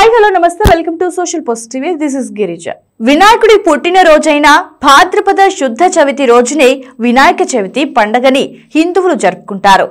hi hello namaste welcome to social post TV this is Girija వినాయకుడి పుట్టినరోజైన భాద్రపద శుద్ధ చవితి రోజునే వినాయక చవితి పండగని హిందువులు జరుపుకుంటారు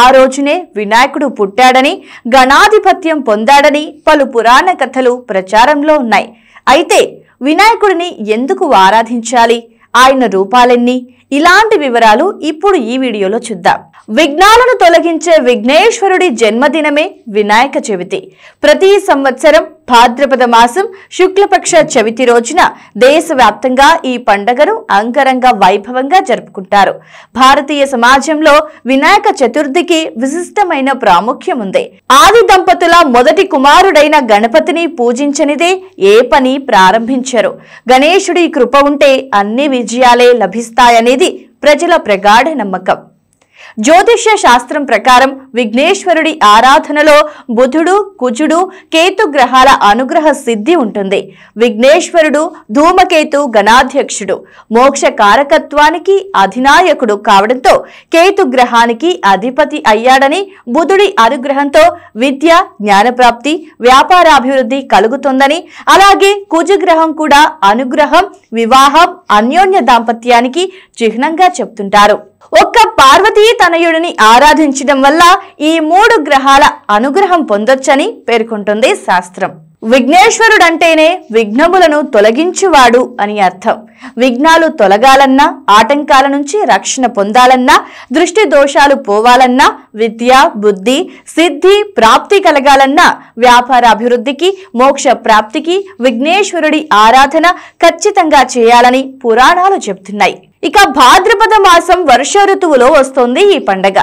ఆ రోజునే వినాయకుడు పుట్టాడని గణాధిపత్యం పొందాడని పలు పురాణ కథలు ప్రచారంలో ఉన్నాయి అయితే వినాయకుడిని ఎందుకు ఆరాధించాలి ఆయన రూపాలెన్ని ఇలాంటి వివరాలు ఇప్పుడు ఈ వీడియోలో చూద్దాం విఘ్నాలను తొలగించే విఘ్నేశ్వరుడి జన్మదినమే వినాయక చవితి ప్రతి సంవత్సరం భాద్రపద మాసం శుక్లపక్ష చవితి రోజున దేశవ్యాప్తంగా ఈ పండగను అంగరంగ వైభవంగా జరుపుకుంటారు భారతీయ సమాజంలో వినాయక చతుర్థికి విశిష్టమైన ప్రాముఖ్యం ఉంది ఆది దంపతుల మొదటి కుమారుడైన గణపతిని పూజించనిదే ఏ పని ప్రారంభించరు గణేశుడి కృప ఉంటే అన్ని విజయాలే లభిస్తాయని అనేది ప్రజల ప్రగాఢ నమ్మకం జ్యోతిష్య శాస్త్రం ప్రకారం విఘ్నేశ్వరుడి ఆరాధనలో బుధుడు కుజుడు కేతు గ్రహాల అనుగ్రహ సిద్ధి ఉంటుంది విఘ్నేశ్వరుడు ధూమకేతు గణాధ్యక్షుడు మోక్ష కారకత్వానికి అధినాయకుడు కావడంతో కేతు గ్రహానికి అధిపతి అయ్యాడని బుధుడి అనుగ్రహంతో విద్య జ్ఞానప్రాప్తి వ్యాపారాభివృద్ధి కలుగుతుందని అలాగే కుజగ్రహం కూడా అనుగ్రహం వివాహం అన్యోన్య దాంపత్యానికి చిహ్నంగా చెప్తుంటారు ఒక్క పార్వతీ తనయుడిని ఆరాధించడం వల్ల ఈ మూడు గ్రహాల అనుగ్రహం పొందొచ్చని పేర్కొంటుంది శాస్త్రం విఘ్నేశ్వరుడంటేనే విఘ్నములను తొలగించువాడు అని అర్థం విఘ్నాలు తొలగాలన్నా ఆటంకాల నుంచి రక్షణ పొందాలన్నా దృష్టి దోషాలు పోవాలన్నా విద్య బుద్ధి సిద్ధి ప్రాప్తి కలగాలన్నా వ్యాపార అభివృద్ధికి మోక్ష ప్రాప్తికి విఘ్నేశ్వరుడి ఆరాధన ఖచ్చితంగా చేయాలని పురాణాలు చెబుతున్నాయి ఇక భాద్రపద మాసం వర్ష ఋతువులో వస్తుంది ఈ పండగ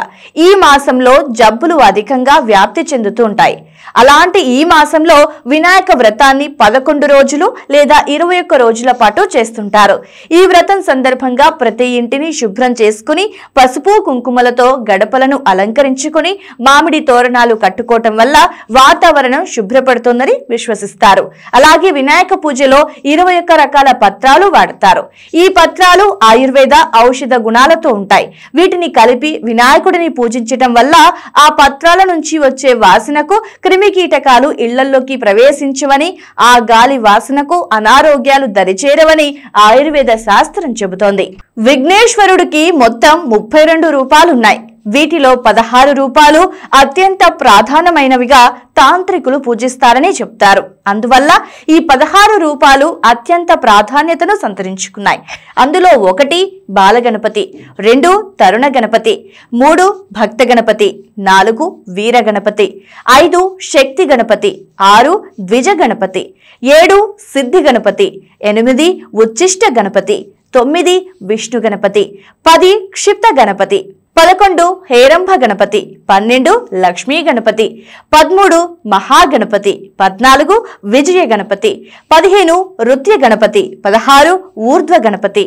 ఈ మాసంలో జబ్బులు అధికంగా వ్యాప్తి చెందుతూ ఉంటాయి అలాంటి ఈ మాసంలో వినాయక వ్రతాన్ని పదకొండు రోజులు లేదా ఇరవై ఒక్క రోజుల పాటు చేస్తుంటారు ఈ వ్రతం సందర్భంగా ప్రతి ఇంటిని శుభ్రం చేసుకుని పసుపు కుంకుమలతో గడపలను అలంకరించుకుని మామిడి తోరణాలు కట్టుకోవటం వల్ల వాతావరణం శుభ్రపడుతుందని విశ్వసిస్తారు అలాగే వినాయక పూజలో ఇరవై ఒక్క రకాల పత్రాలు వాడతారు ఈ పత్రాలు ఆయుర్వేద ఔషధ గుణాలతో ఉంటాయి వీటిని కలిపి వినాయకుడిని పూజించటం వల్ల ఆ పత్రాల నుంచి వచ్చే వాసనకు క్రిమి కీటకాలు ఇళ్లల్లోకి ప్రవేశించవని ఆ గాలి వాసనకు అనారోగ్యాలు దరిచేరవని ఆయుర్వేద శాస్త్రం చెబుతోంది విఘ్నేశ్వరుడికి మొత్తం ముప్పై రెండు రూపాలున్నాయి వీటిలో పదహారు రూపాలు అత్యంత ప్రాధానమైనవిగా తాంత్రికులు పూజిస్తారని చెప్తారు అందువల్ల ఈ పదహారు రూపాలు అత్యంత ప్రాధాన్యతను సంతరించుకున్నాయి అందులో ఒకటి బాలగణపతి రెండు తరుణ గణపతి మూడు భక్త గణపతి నాలుగు వీర గణపతి ఐదు శక్తి గణపతి ఆరు ద్విజ గణపతి ఏడు సిద్ధి గణపతి ఎనిమిది ఉచ్చిష్ట గణపతి తొమ్మిది విష్ణు గణపతి పది క్షిప్త గణపతి పదకొండు హేరంభ గణపతి పన్నెండు లక్ష్మీ గణపతి పదమూడు మహాగణపతి పద్నాలుగు విజయ గణపతి పదిహేను రుద్ర గణపతి పదహారు ఊర్ధ్వ గణపతి